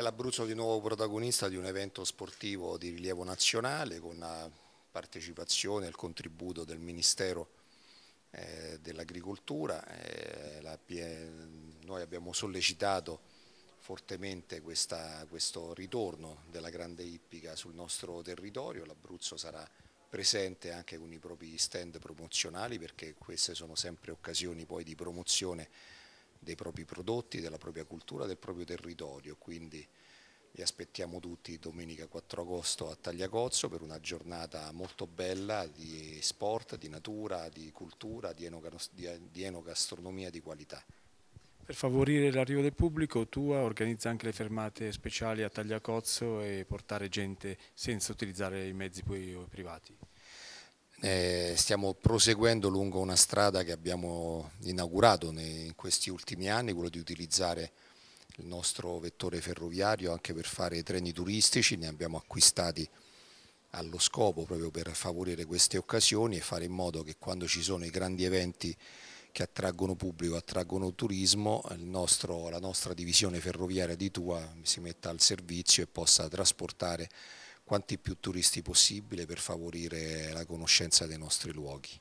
L'Abruzzo di nuovo protagonista di un evento sportivo di rilievo nazionale con la partecipazione e il contributo del Ministero eh, dell'Agricoltura. Eh, noi abbiamo sollecitato fortemente questa, questo ritorno della grande ippica sul nostro territorio. L'Abruzzo sarà presente anche con i propri stand promozionali perché queste sono sempre occasioni poi di promozione dei propri prodotti, della propria cultura, del proprio territorio. Quindi vi aspettiamo tutti domenica 4 agosto a Tagliacozzo per una giornata molto bella di sport, di natura, di cultura, di, enogastronomia di qualità. Per favorire l'arrivo del pubblico Tua organizza anche le fermate speciali a Tagliacozzo e portare gente senza utilizzare i mezzi privati. Eh, stiamo proseguendo lungo una strada che abbiamo inaugurato nei, in questi ultimi anni, quello di utilizzare il nostro vettore ferroviario anche per fare treni turistici, ne abbiamo acquistati allo scopo proprio per favorire queste occasioni e fare in modo che quando ci sono i grandi eventi che attraggono pubblico, attraggono turismo, nostro, la nostra divisione ferroviaria di Tua si metta al servizio e possa trasportare quanti più turisti possibile per favorire la conoscenza dei nostri luoghi.